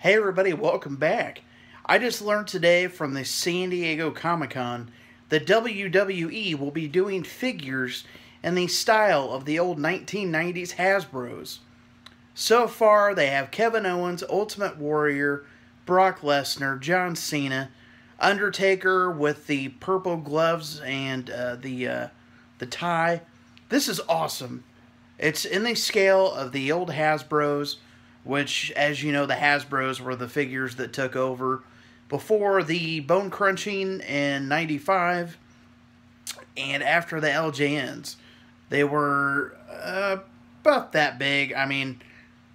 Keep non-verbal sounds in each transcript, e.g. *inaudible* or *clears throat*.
Hey everybody, welcome back. I just learned today from the San Diego Comic-Con that WWE will be doing figures in the style of the old 1990s Hasbros. So far, they have Kevin Owens, Ultimate Warrior, Brock Lesnar, John Cena, Undertaker with the purple gloves and uh, the uh, the tie. This is awesome. It's in the scale of the old Hasbros which, as you know, the Hasbros were the figures that took over before the bone crunching in 95 and after the LJNs. They were uh, about that big. I mean,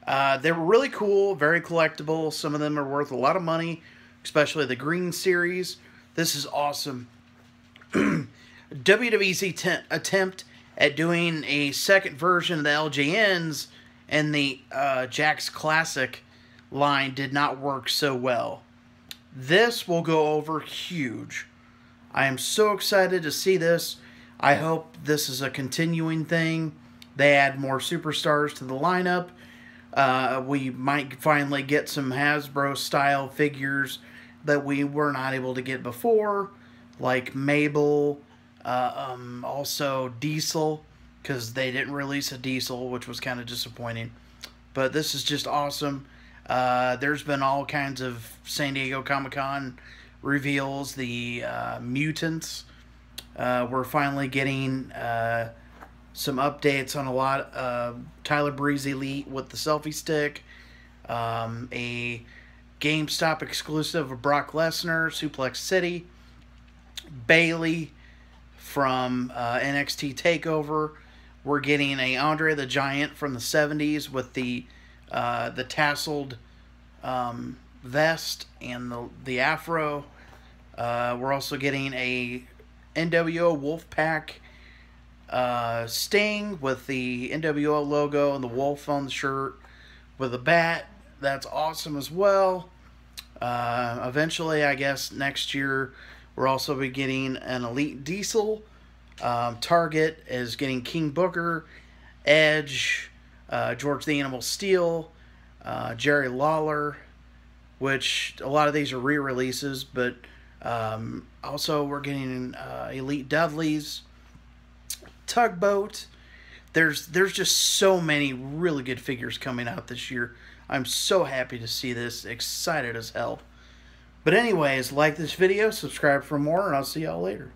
uh, they were really cool, very collectible. Some of them are worth a lot of money, especially the green series. This is awesome. *clears throat* WWE's attempt at doing a second version of the LJNs and the uh, Jack's Classic line did not work so well. This will go over huge. I am so excited to see this. I hope this is a continuing thing. They add more superstars to the lineup. Uh, we might finally get some Hasbro style figures that we were not able to get before, like Mabel, uh, um, also Diesel because they didn't release a diesel, which was kind of disappointing. But this is just awesome. Uh, there's been all kinds of San Diego Comic Con reveals. The uh, mutants. Uh, we're finally getting uh, some updates on a lot. of uh, Tyler Breeze Elite with the selfie stick. Um, a GameStop exclusive of Brock Lesnar, Suplex City. Bailey from uh, NXT Takeover we're getting a Andre the Giant from the 70s with the uh, the tasseled um, vest and the, the afro. Uh, we're also getting a NWO Wolfpack uh, Sting with the NWO logo and the wolf on the shirt with a bat. That's awesome as well. Uh, eventually, I guess next year, we're also be getting an Elite Diesel um, Target is getting King Booker, Edge, uh, George the Animal Steel, uh, Jerry Lawler, which a lot of these are re releases, but um, also we're getting uh, Elite Dudleys, Tugboat. There's, there's just so many really good figures coming out this year. I'm so happy to see this, excited as hell. But anyways, like this video, subscribe for more, and I'll see y'all later.